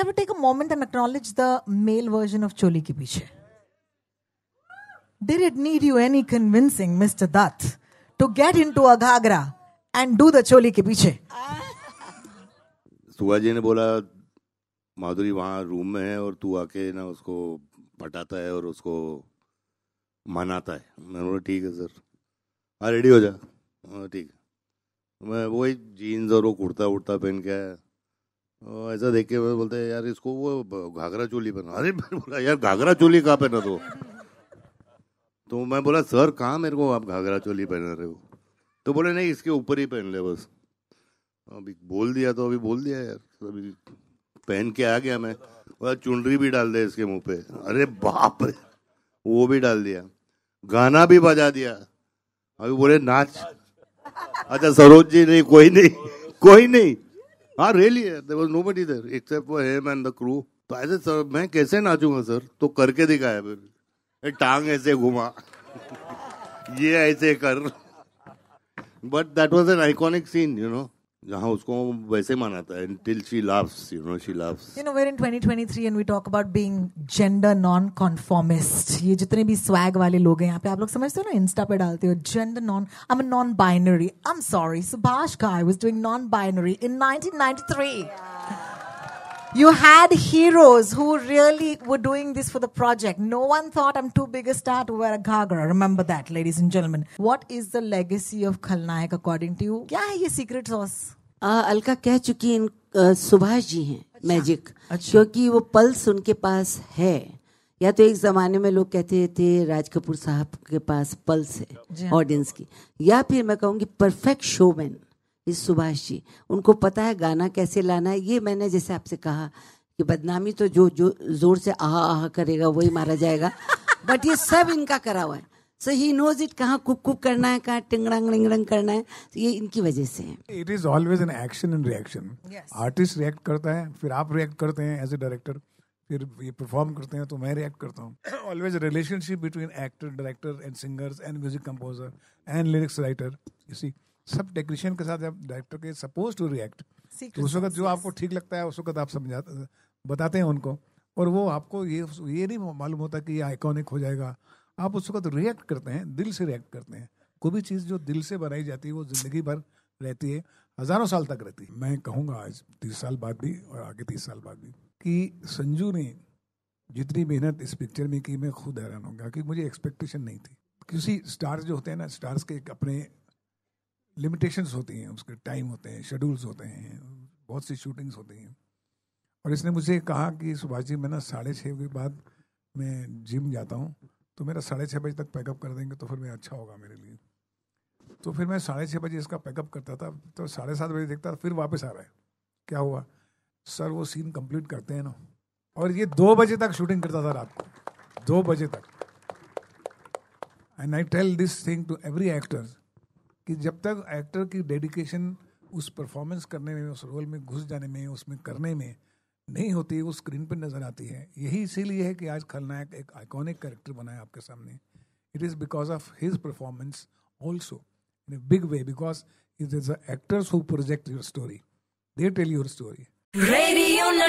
Have to take a moment and acknowledge the male version of Choli ke Peeche did it need you any convincing, Mr. Dutt, to get into a ghagra and do the choli के पीछे? सुभाजी ने बोला माधुरी वहाँ room में है और तू आके ना उसको पटाता है और उसको मनाता है मैंने बोला ठीक है सर हाँ रेडी हो जा हाँ, ठीक मैं वही जीन्स और वो कुर्ता वुर्ता पहन के आया ऐसा देख के बोलते हैं यार इसको वो घाघरा चोली पहना अरे मैंने बोला यार घाघरा चोली कहाँ पहना तो तो मैं बोला सर कहाँ मेरे को आप घाघरा चोली पहना रहे हो तो बोले नहीं इसके ऊपर ही पहन ले बस अभी बोल दिया तो अभी बोल दिया यार अभी पहन के आ गया मैं और चुनरी भी डाल दे इसके मुंह पे अरे बाप रे वो भी डाल दिया गाना भी बजा दिया अभी बोले नाच अच्छा सरोज जी नहीं कोई नहीं कोई नहीं हाँ really there nobody there except for them and the crew तो ऐसे सर मैं कैसे नाचूंगा सर तो करके दिखाया फिर टांग ऐसे घुमा ये ऐसे कर but that was an iconic scene you know यहाँ उसको वैसे मानाता है until she laughs you know she laughs you know we're in 2023 and we talk about being gender non-conformist ये जितने भी swag वाले लोग हैं यहाँ पे आप लोग समझते हो ना इंस्टा पे डालते हो gender non I'm a non-binary I'm sorry Subhash Kai was doing non-binary in 1993 yeah. you had heroes who really were doing this for the project. No one thought I'm too big a star to wear a ghagra. Remember that, ladies and gentlemen. What is the legacy of Khalnayak according to you? क्या है ये secret sauce? Uh, Alka कह चुकी इन uh, Subhash जी हैं अच्छा, magic अच्छा। क्योंकि वो पल्स उनके पास है या तो एक ज़माने में लोग कहते थे राज कपूर साहब के पास पल्स है ऑडियंस की या फिर मैं कहूंगी परफेक्ट शोमैन इस सुभाष जी उनको पता है गाना कैसे लाना है ये मैंने जैसे आपसे कहा कि बदनामी तो जो जो जोर से आह आह करेगा वही मारा जाएगा बट ये सब इनका करा हुआ है सो ही नोज इट कहाँ कुक कुक करना है कहाँ टिंगड़ंग रिंगड़ंग करना है तो ये इनकी वजह से है it is always an action and reaction artist react करता है फिर आप रिएक्ट करते हैं एज ए डायरेक्टर फिर ये परफॉर्म करते हैं तो मैं रिएक्ट करता हूँ always relationship between actor director and singers and music composer and lyrics writer you see सब टेक्नीशियन के साथ जब डायरेक्टर के सपोज टू रिएक्ट तो उस वक्त जो आपको ठीक लगता है उस वक्त आप समझा बताते हैं उनको और वो आपको ये ये नहीं मालूम होता कि ये आइकॉनिक हो जाएगा आप उस वक्त रिएक्ट करते हैं दिल से रिएक्ट करते हैं कोई भी चीज़ जो दिल से बनाई जाती है वो ज़िंदगी भर रहती है हज़ारों साल तक रहती है मैं कहूँगा आज तीस साल बाद भी और आगे तीस साल बाद भी कि संजू ने जितनी मेहनत इस पिक्चर में की मैं खुद हैरान हो गया कि मुझे एक्सपेक्टेशन नहीं थी किसी स्टार्स जो होते हैं ना स्टार्स के अपने लिमिटेशंस होती हैं उसके टाइम होते हैं शेड्यूल्स होते हैं बहुत सी शूटिंग्स होती हैं और इसने मुझे कहा कि सुभाष जी मैं ना साढ़े छः के बाद मैं जिम जाता हूँ तो मेरा साढ़े छः बजे तक पैकअप कर देंगे तो फिर मैं अच्छा होगा मेरे लिए तो फिर मैं साढ़े छः बजे इसका पैकअप करता था तो साढ़े सात बजे देखता था फिर वापस आ रहा है क्या हुआ सर वो सीन कंप्लीट करते हैं ना और ये दो बजे तक शूटिंग करता था रात को दो बजे तक and I tell this thing to every actors कि जब तक एक्टर की डेडिकेशन उस परफॉर्मेंस करने में उस रोल में घुस जाने में उसमें करने में नहीं होती वो स्क्रीन पर नजर आती है यही इसीलिए है कि आज खलनायक एक आइकॉनिक कैरेक्टर बनाए आपके सामने it is because of his performance also in big way because it is actors who project your story they tell your story Radio